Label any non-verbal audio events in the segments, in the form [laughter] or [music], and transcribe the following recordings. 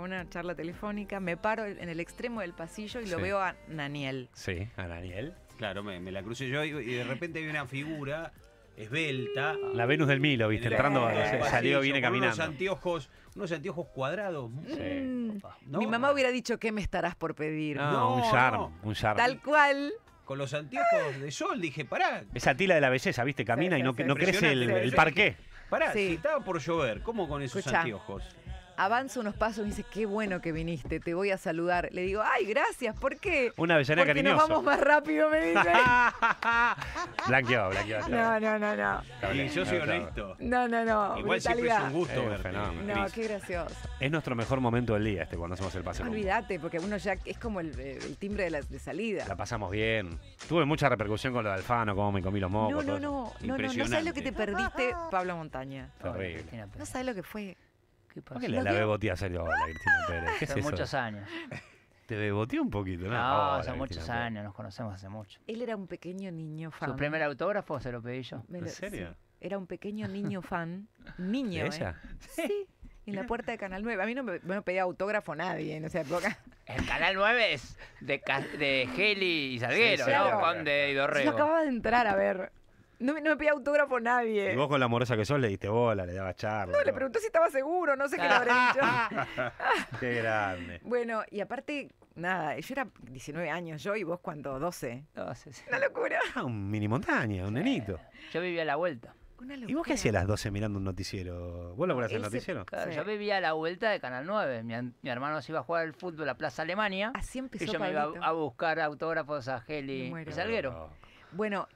una charla telefónica, me paro en el extremo del pasillo y lo veo a Daniel. Sí, a Daniel. Claro, me, la crucé yo y, de repente vi una figura esbelta. La Venus del Milo, viste, entrando, salió, viene caminando. Unos anteojos, unos anteojos cuadrados. Mm. Mi mamá hubiera dicho, ¿qué me estarás por pedir? Ah, no, un charm, un Tal cual. Con los anteojos de sol, dije, pará. Esa tila de la belleza, viste, camina y no, crece el, el parqué. Pará, si estaba por llover, ¿cómo con esos anteojos? avanza unos pasos y me dice, qué bueno que viniste, te voy a saludar. Le digo, ay, gracias, ¿por qué? Una avellana Porque Y nos vamos más rápido, me dice. blanqueado, [laughs] blanqueado. No, no, no, no. Y yo soy honesto. No, no, no. Igual siempre es un gusto verte. No, qué gracioso. Es nuestro mejor momento del día este, cuando hacemos el paseo. Olvídate, porque uno ya es como el, timbre de, la, salida. La pasamos bien. Tuve mucha repercusión con lo de Alfano, cómo me comí los mocos. No, no, no, no, no, no sabes lo que te perdiste, Pablo Montaña. No sabes lo que fue. ¿Qué le la hace muchos años. Te beboteó un poquito, ¿no? No, hace muchos años, nos conocemos hace mucho. Él era un pequeño niño fan. Su primer autógrafo se lo pedí yo. ¿En serio? Era un pequeño niño fan. Niño, ¿De ¿eh? Sí. En la puerta de Canal 9. A mí no me, pedía autógrafo nadie en esa época. El Canal 9 es de, de Heli y Salguero, ¿no? Conde y Dorrego. Yo acababa de entrar a ver no, no me pedía autógrafo nadie. Y vos con la amorosa que sos le diste bola, le daba charla. No, le pregunté si estaba seguro, no sé qué le habré dicho. [laughs] qué grande. [laughs] Bueno, y aparte, nada, yo era 19 años yo y vos cuando 12. 12, Una locura. Ah, un mini montaña, un nenito. Yo vivía a la vuelta. ¿Y vos qué hacías a las 12 mirando un noticiero? ¿Vos lo en el noticiero? Yo vivía a la vuelta de Canal 9. Mi, hermano se iba a jugar al fútbol a Plaza Alemania. Así empezó yo me iba a, buscar autógrafos a Heli Salguero. Bueno,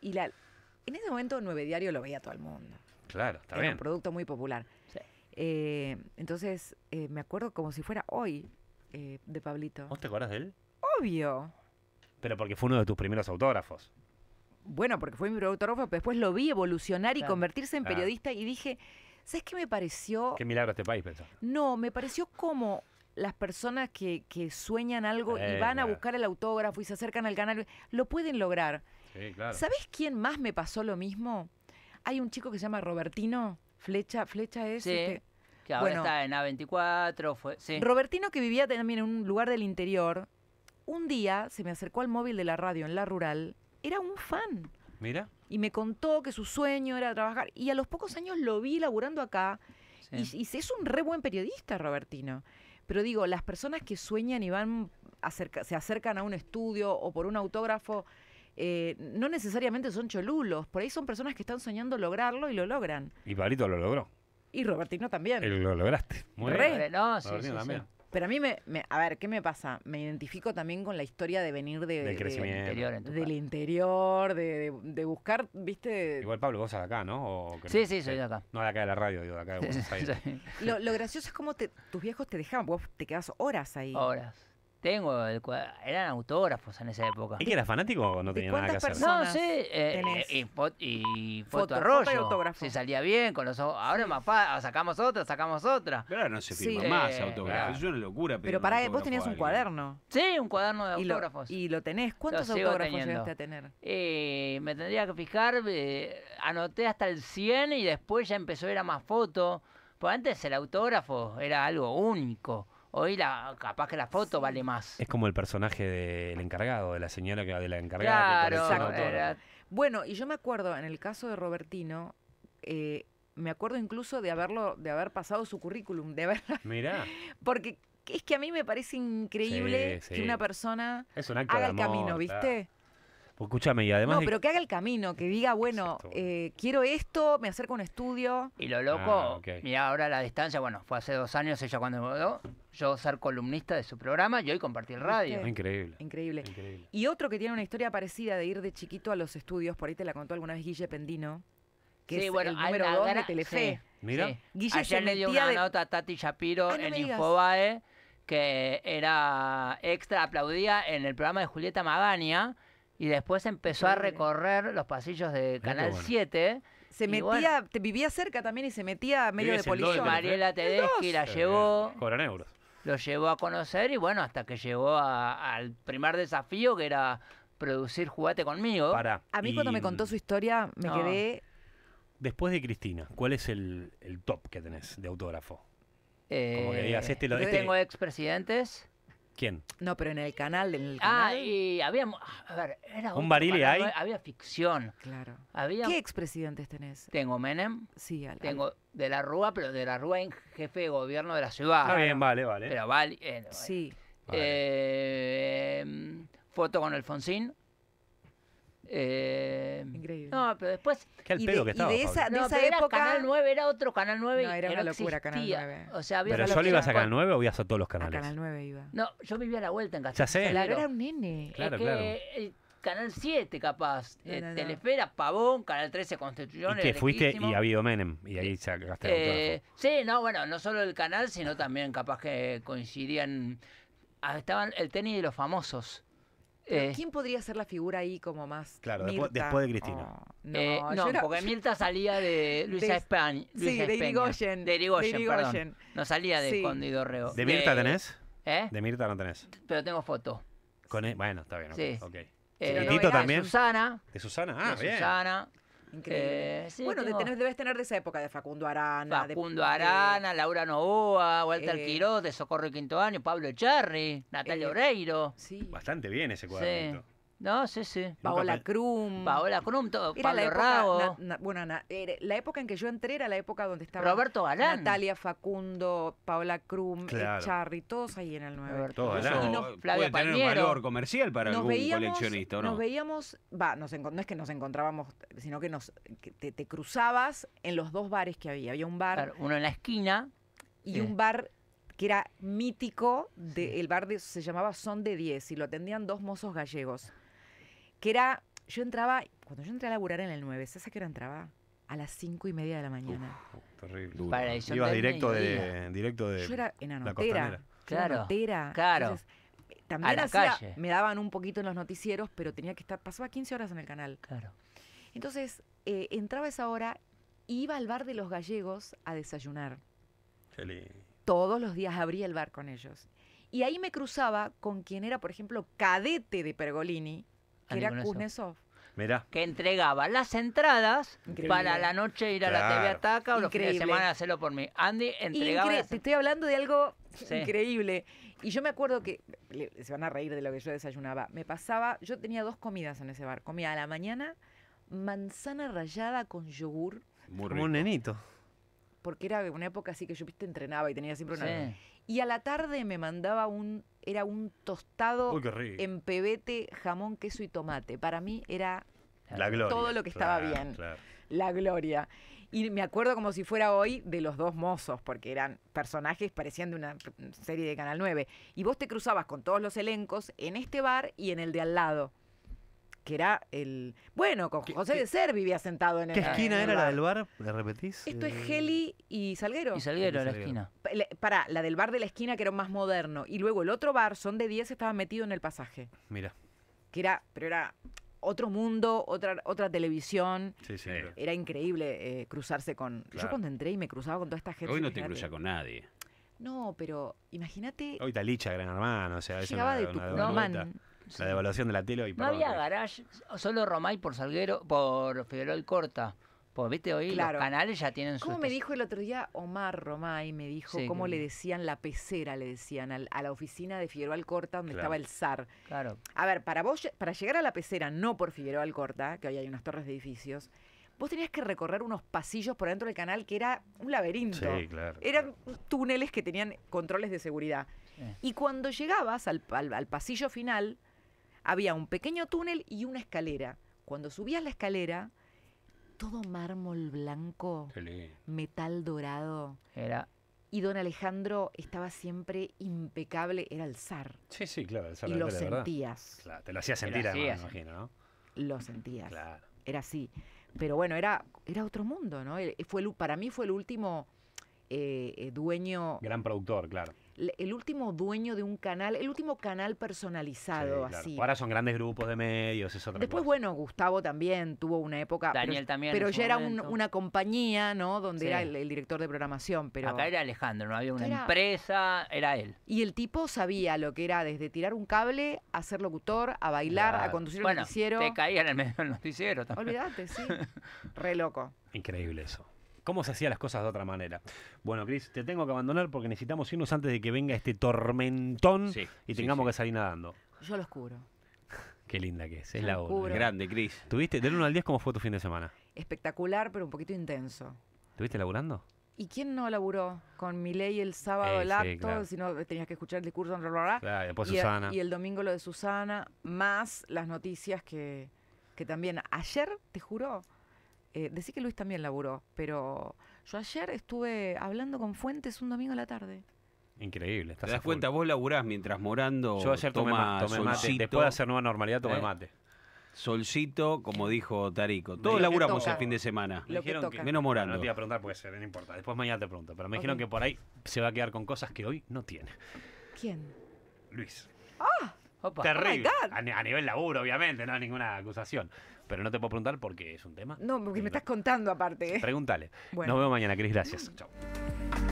y la, en ese momento, Nueve Diario lo veía todo el mundo. Claro, está bien. Era un producto muy popular. Eh, entonces, eh, me acuerdo como si fuera hoy eh, de Pablito. ¿Vos te acuerdas de él? Obvio. Pero porque fue uno de tus primeros autógrafos. Bueno, porque fue mi primer autógrafo, pero después lo vi evolucionar y convertirse en ah. periodista y dije, ¿sabes qué me pareció? Qué milagro este país, pensó. No, me pareció como las personas que, sueñan algo y van a buscar el autógrafo y se acercan al canal, lo pueden lograr. Sabes quién más me pasó lo mismo? Hay un chico que se llama Robertino Flecha, Flecha es... Este. que ahora está en A24, fue, Robertino que vivía también en un lugar del interior, un día se me acercó al móvil de la radio en La Rural, era un fan. Mira. Y me contó que su sueño era trabajar. Y a los pocos años lo vi laburando acá. Y, es un re buen periodista, Robertino. Pero digo, las personas que sueñan y van se acercan a un estudio o por un autógrafo, eh, no necesariamente son cholulos, por ahí son personas que están soñando lograrlo y lo logran. Y Pablito lo logró. Y Robertino también. lo lograste. Muy bien. Pero a mí, me, a ver, ¿qué me pasa? Me identifico también con la historia de venir del interior, del interior, de, buscar, ¿viste? Igual Pablo, vos acá, ¿no? sí, sí, soy de acá. No de acá de la radio, digo, de acá de Buenos [laughs] Aires. lo, gracioso es cómo tus viejos te dejaban, vos te quedabas horas ahí. Horas. Tengo, el eran autógrafos en esa época. ¿Y que eras fanático o no tenía nada que hacer? No, sí, eh, eh, y, foto, y salía bien con los ojos. Ahora más fácil, ah, sacamos otra, sacamos otra. Pero no se firma eh, más autógrafos. Es una locura. Pero, pero para vos tenías un cuaderno. Sí, un cuaderno de autógrafos. Y lo, tenés. ¿Cuántos autógrafos llegaste a tener? me tendría que fijar, anoté hasta el 100 y después ya empezó a ir a más fotos. Pues antes el autógrafo era algo único Hoy la, capaz que la foto vale más. Es como el personaje del encargado, de la señora que va de la encargada. Claro, Bueno, y yo me acuerdo, en el caso de Robertino, eh, me acuerdo incluso de haberlo, de haber pasado su currículum, de verdad. [laughs] Mirá. Porque es que a mí me parece increíble que una persona es haga el camino, ¿viste? Pues escúchame, y además. No, pero que haga el camino, que diga, bueno, eh, quiero esto, me acerco a un estudio. Y lo loco, ah, y mira ahora la distancia, bueno, fue hace dos años ella cuando me mudó, yo ser columnista de su programa y hoy compartí el radio. Ah, increíble. Increíble. Y otro que tiene una historia parecida de ir de chiquito a los estudios, por ahí te la contó alguna vez Guille Pendino, que sí, es bueno, el número dos de Telefe. Mira. Ayer le dio una nota a Tati Shapiro en Infobae que era extra, aplaudía en el programa de Julieta Magaña y después empezó a recorrer los pasillos de Canal 7. Se metía, vivía cerca también y se metía a medio de y Mariela Tedeschi la llevó. Cobran euros. Lo llevó a conocer y bueno, hasta que llegó al primer desafío que era producir Jugate conmigo. Para. A mí cuando me contó su historia me quedé. Después de Cristina, ¿cuál es el, top que tenés de autógrafo? Como que digas, eh, este lo este Tengo expresidentes. ¿Quién? No, pero en el canal. En el ah, canal. Ah, y había. A ver, era. ¿Un hay? Había ficción. Claro. Había, ¿Qué expresidentes tenés? Tengo Menem. Sí, al, Tengo De la Rúa, pero De la Rúa en jefe de gobierno de la ciudad. Está bien, vale, vale. Pero vale. Eh, sí. Eh, em, foto con Alfonsín. Eh, Increíble. No, pero después. Qué al pedo que Y de esa, de esa época. Canal 9 era otro Canal 9. No, era una locura Canal 9. pero solo ibas a Canal 9 o ibas a todos los canales. A Canal 9 iba. No, yo vivía a la vuelta en Castilla. Ya sé. era un nene. Canal 7, capaz. Eh, Telefera, Pavón, Canal 13, Constitución. Y que fuiste y ha habido Menem. Y ahí eh, se eh, Sí, no, bueno, no solo el canal, sino también capaz que coincidían. Ah, estaban el tenis de los famosos. Eh. ¿Quién podría ser la figura ahí como más? Claro, después, de Cristina. Oh, eh, no, porque Mirta salía de [laughs] Luisa España. sí, de Irigoyen. De Irigoyen, Perdón. No salía de sí. Reo. ¿De Mirta eh, tenés? ¿Eh? De Mirta no tenés. Pero tengo foto. Con e-, bueno, está bien. Sí. Tito también? De Susana. ¿De Susana? Ah, de bien. Susana. Increíble. Eh, bueno, debes tener de esa época de Facundo Arana. Facundo Arana, Laura Novoa, Walter eh, Quiroz de Socorro y Quinto Año, Pablo Cherry, Natalia eh, Oreiro. Sí. Bastante bien ese cuadernito no, sí, sí. Paola Krum. Paola Krum, todo, era la época, bueno, la época en que yo entré era la época donde estaba Roberto Galán. Natalia Facundo, Paola Krum, eh, claro. todos ahí en el 9. Todos Galán. un valor comercial para algún coleccionista, ¿no? Nos veíamos, va, nos, no es que nos encontrábamos, sino que te, cruzabas en los dos bares que había. Había un bar. uno en la esquina. Y un bar que era mítico, de, el bar se llamaba Son de 10 y lo atendían dos mozos gallegos que era, yo entraba, cuando yo entré a laburar en el 9, ¿sabes a qué hora entraba? A las 5 y media de la mañana. terrible. Ibas directo de, directo de... Yo era enanotera. Claro. Claro. Eh, también a la calle. me daban un poquito en los noticieros, pero tenía que estar, pasaba 15 horas en el canal. Claro. Entonces, entraba eh, entraba esa hora iba al bar de los gallegos a desayunar. Todos los días abría el bar con ellos. Y ahí me cruzaba con quien era, por ejemplo, cadete de Pergolini, que era Kuznetsov. que entregaba las entradas para la noche ir a la TV Ataca o los fines de semana hacerlo por mí. Andy entregaba. Te estoy hablando de algo increíble. Y yo me acuerdo que, se van a reír de lo que yo desayunaba, me pasaba, yo tenía dos comidas en ese bar. Comía a la mañana manzana rallada con yogur. Como un nenito porque era una época así que yo, viste, entrenaba y tenía siempre una... Y a la tarde me mandaba un, era un tostado en pebete, jamón, queso y tomate. Para mí era todo lo que estaba bien. La gloria. Y me acuerdo como si fuera hoy de los dos mozos, porque eran personajes parecían de una serie de Canal 9. Y vos te cruzabas con todos los elencos en este bar y en el de al lado que era el. Bueno, con José de Ser vivía sentado en el. ¿Qué esquina era la del bar? ¿Le repetís? Esto es Geli eh, y Salguero. Y Salguero, la esquina. Para, la del bar de la esquina que era más moderno. Y luego el otro bar, son de 10, estaba metido en el pasaje. Mira. Que era, pero era otro mundo, otra, otra televisión. Sí, sí. Era increíble eh, cruzarse con. Yo cuando entré y me cruzaba con toda esta gente. Hoy no te cruzas con nadie. No, pero imagínate. Hoy Talicha, gran hermano, o sea, llegaba una, de la devaluación de la tela y No había garage, solo Romay por Salguero, por Federal Corta. Pues viste hoy los canales ya tienen su. ¿Cómo me dijo el otro día Omar Romay? Me dijo cómo le decían la pecera, le decían a la oficina de Figueroa Corta donde estaba el SAR. Claro. A ver, para vos, para llegar a la pecera, no por Figueroa Corta que hoy hay unas torres de edificios, vos tenías que recorrer unos pasillos por dentro del canal que era un laberinto. Sí, claro. Eran túneles que tenían controles de seguridad. Y cuando llegabas al pasillo final, había un pequeño túnel y una escalera. Cuando subías la escalera, todo mármol blanco, metal dorado. Era. Y don Alejandro estaba siempre impecable, era el zar. Sí, sí, claro, el zar. Y lo sentías. te lo hacía sentir, me imagino, ¿no? Lo sentías. Era así. Pero bueno, era, era otro mundo, ¿no? Fue para mí fue el último eh, eh, dueño. Gran productor, claro el último dueño de un canal, el último canal personalizado así. Ahora son grandes grupos de medios, eso también. Después, bueno, Gustavo también tuvo una época. Daniel también. Pero ya era una compañía, ¿no? Donde era el, director de programación. Pero... Acá era Alejandro, no había una empresa, era él. Y el tipo sabía lo que era desde tirar un cable, a ser locutor, a bailar, a conducir un noticiero. Te caía en el medio del noticiero también. Olvídate, sí. [laughs] Re loco. Increíble eso cómo se hacían las cosas de otra manera. Bueno, Cris, te tengo que abandonar porque necesitamos irnos antes de que venga este tormentón y tengamos que salir nadando. Yo los cubro. Qué linda que es, es la hora. Grande, Cris. ¿Tuviste, del 1 al 10, cómo fue tu fin de semana? Espectacular, pero un poquito intenso. ¿Tuviste laburando? ¿Y quién no laburó con mi el sábado eh, el acto? Si no, tenías que escuchar el discurso en claro, y, Susana. El, y el domingo lo de Susana, más las noticias que, que también ayer, te juro, eh, decí que Luis también laburó, pero yo ayer estuve hablando con Fuentes un domingo a la tarde. Increíble. ¿Te das cuenta? Vos laburás mientras morando. Yo ayer toma, tomé, solcito, mate. Después de hacer nueva normalidad, tomé ¿Eh? mate. Solcito, como dijo Tarico. Todos laburamos el fin de semana. Me que, menos morando. No, te iba a preguntar, puede ser, no importa. Después mañana te pregunto. Pero me dijeron que por ahí se va a quedar con cosas que hoy no tiene. ¿Quién? Luis. ¡Ah! Opa. Terrible. Oh a, nivel laburo, obviamente, no hay ninguna acusación pero no te puedo preguntar porque es un tema. No, porque me estás contando aparte. ¿eh? Pregúntale. Nos vemos mañana, Cris. Gracias. Mm. Chao.